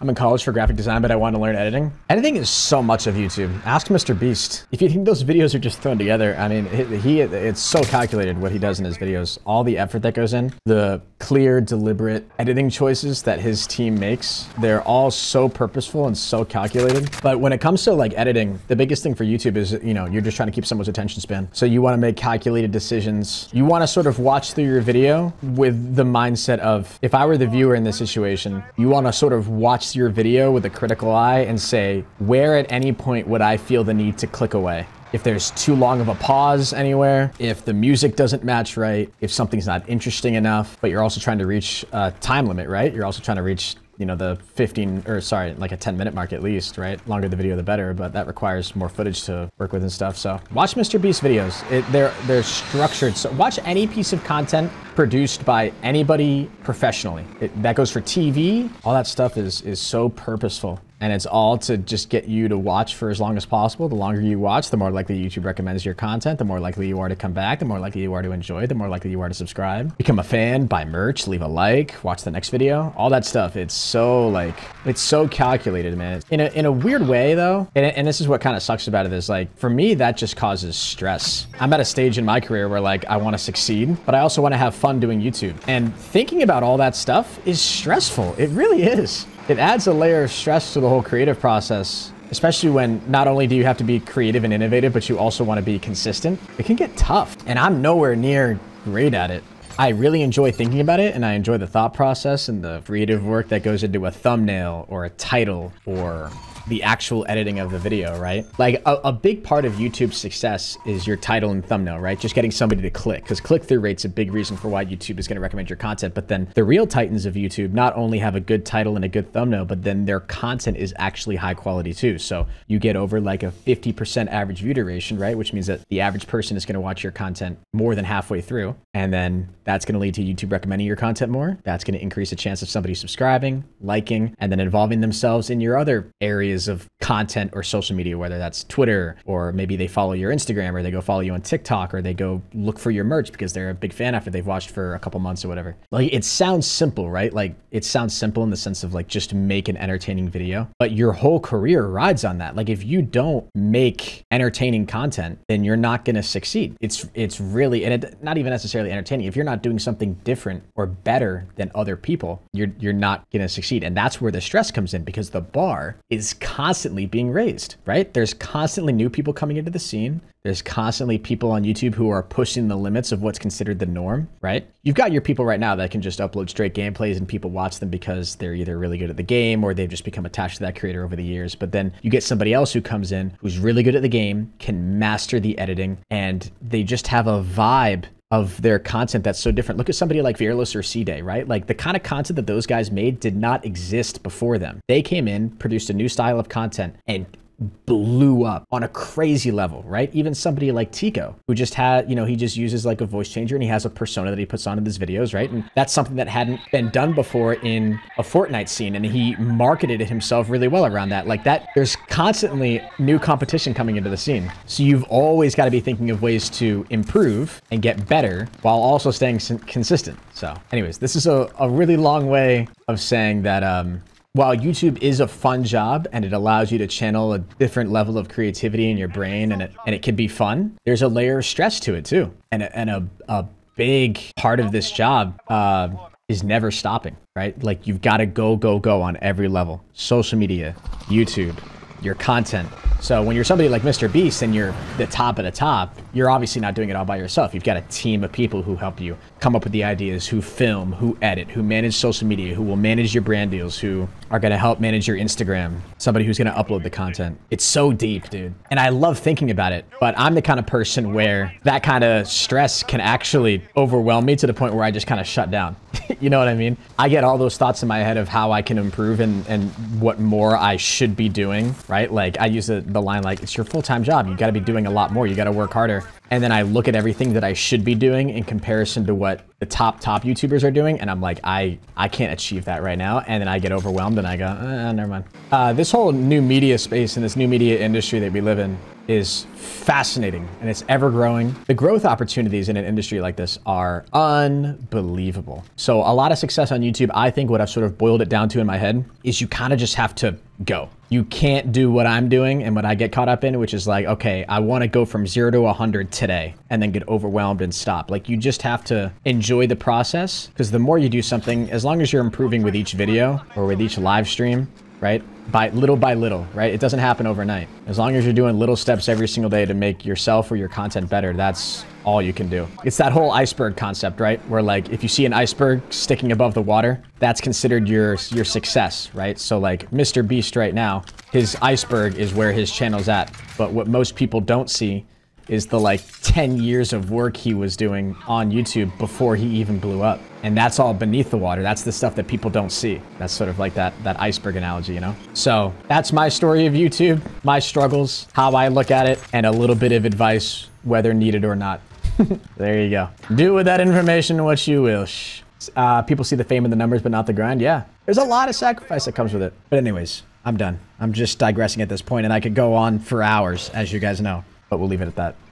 I'm in college for graphic design, but I want to learn editing. Editing is so much of YouTube. Ask Mr. Beast. If you think those videos are just thrown together, I mean, he, it's so calculated what he does in his videos. All the effort that goes in, the clear, deliberate editing choices that his team makes, they're all so purposeful and so calculated. But when it comes to like editing, the biggest thing for YouTube is, you know, you're just trying to keep someone's attention span. So you want to make calculated decisions. You want to sort of watch through your video with the mindset of, if I were the viewer in this situation, you want to sort of watch your video with a critical eye and say, where at any point would I feel the need to click away? If there's too long of a pause anywhere, if the music doesn't match right, if something's not interesting enough, but you're also trying to reach a time limit, right? You're also trying to reach you know, the 15, or sorry, like a 10 minute mark at least, right? Longer the video, the better, but that requires more footage to work with and stuff. So watch Mr. Beast videos. It, they're, they're structured. So watch any piece of content produced by anybody professionally. It, that goes for TV. All that stuff is, is so purposeful and it's all to just get you to watch for as long as possible. The longer you watch, the more likely YouTube recommends your content, the more likely you are to come back, the more likely you are to enjoy, the more likely you are to subscribe, become a fan, buy merch, leave a like, watch the next video, all that stuff. It's so like, it's so calculated, man. In a, in a weird way though, and, and this is what kind of sucks about it is like, for me, that just causes stress. I'm at a stage in my career where like, I want to succeed, but I also want to have fun doing YouTube. And thinking about all that stuff is stressful. It really is. It adds a layer of stress to the whole creative process, especially when not only do you have to be creative and innovative, but you also want to be consistent. It can get tough, and I'm nowhere near great at it. I really enjoy thinking about it and I enjoy the thought process and the creative work that goes into a thumbnail or a title or the actual editing of the video, right? Like a, a big part of YouTube's success is your title and thumbnail, right? Just getting somebody to click because click-through rate's a big reason for why YouTube is going to recommend your content. But then the real titans of YouTube not only have a good title and a good thumbnail, but then their content is actually high quality too. So you get over like a 50% average view duration, right? Which means that the average person is going to watch your content more than halfway through. And then that's going to lead to YouTube recommending your content more. That's going to increase the chance of somebody subscribing, liking, and then involving themselves in your other areas of content or social media, whether that's Twitter or maybe they follow your Instagram or they go follow you on TikTok or they go look for your merch because they're a big fan after they've watched for a couple months or whatever. Like it sounds simple, right? Like it sounds simple in the sense of like just make an entertaining video, but your whole career rides on that. Like if you don't make entertaining content, then you're not going to succeed. It's it's really and it, not even necessarily entertaining. If you're not doing something different or better than other people, you're you're not going to succeed. And that's where the stress comes in because the bar is constantly being raised, right? There's constantly new people coming into the scene. There's constantly people on YouTube who are pushing the limits of what's considered the norm, right? You've got your people right now that can just upload straight gameplays and people watch them because they're either really good at the game or they've just become attached to that creator over the years. But then you get somebody else who comes in who's really good at the game, can master the editing, and they just have a vibe of their content that's so different. Look at somebody like Fearless or C Day, right? Like the kind of content that those guys made did not exist before them. They came in, produced a new style of content, and blew up on a crazy level, right? Even somebody like Tico, who just had, you know, he just uses like a voice changer and he has a persona that he puts on in his videos, right? And that's something that hadn't been done before in a Fortnite scene. And he marketed it himself really well around that. Like that, there's constantly new competition coming into the scene. So you've always got to be thinking of ways to improve and get better while also staying consistent. So anyways, this is a, a really long way of saying that um, while YouTube is a fun job and it allows you to channel a different level of creativity in your brain and it, and it can be fun, there's a layer of stress to it too. And a, and a, a big part of this job uh, is never stopping, right? Like you've got to go, go, go on every level. Social media, YouTube, your content, so when you're somebody like Mr. Beast and you're the top of the top, you're obviously not doing it all by yourself. You've got a team of people who help you come up with the ideas, who film, who edit, who manage social media, who will manage your brand deals, who are going to help manage your Instagram, somebody who's going to upload the content. It's so deep, dude. And I love thinking about it, but I'm the kind of person where that kind of stress can actually overwhelm me to the point where I just kind of shut down. you know what I mean? I get all those thoughts in my head of how I can improve and, and what more I should be doing, right? Like I use the, the line like, it's your full-time job. You gotta be doing a lot more. You gotta work harder. And then I look at everything that I should be doing in comparison to what the top, top YouTubers are doing. And I'm like, I, I can't achieve that right now. And then I get overwhelmed and I go, eh, never mind. Uh, this whole new media space and this new media industry that we live in, is fascinating and it's ever growing. The growth opportunities in an industry like this are unbelievable. So a lot of success on YouTube, I think what I've sort of boiled it down to in my head is you kind of just have to go. You can't do what I'm doing and what I get caught up in, which is like, okay, I want to go from zero to 100 today and then get overwhelmed and stop. Like you just have to enjoy the process because the more you do something, as long as you're improving with each video or with each live stream, right? By little by little, right? It doesn't happen overnight. As long as you're doing little steps every single day to make yourself or your content better, that's all you can do. It's that whole iceberg concept, right? Where like if you see an iceberg sticking above the water, that's considered your your success, right? So like Mr. Beast right now, his iceberg is where his channel's at. But what most people don't see is the like 10 years of work he was doing on YouTube before he even blew up and that's all beneath the water. That's the stuff that people don't see. That's sort of like that, that iceberg analogy, you know? So that's my story of YouTube, my struggles, how I look at it, and a little bit of advice, whether needed or not. there you go. Do with that information what you wish. Uh, people see the fame and the numbers, but not the grind. Yeah, there's a lot of sacrifice that comes with it. But anyways, I'm done. I'm just digressing at this point, and I could go on for hours, as you guys know, but we'll leave it at that.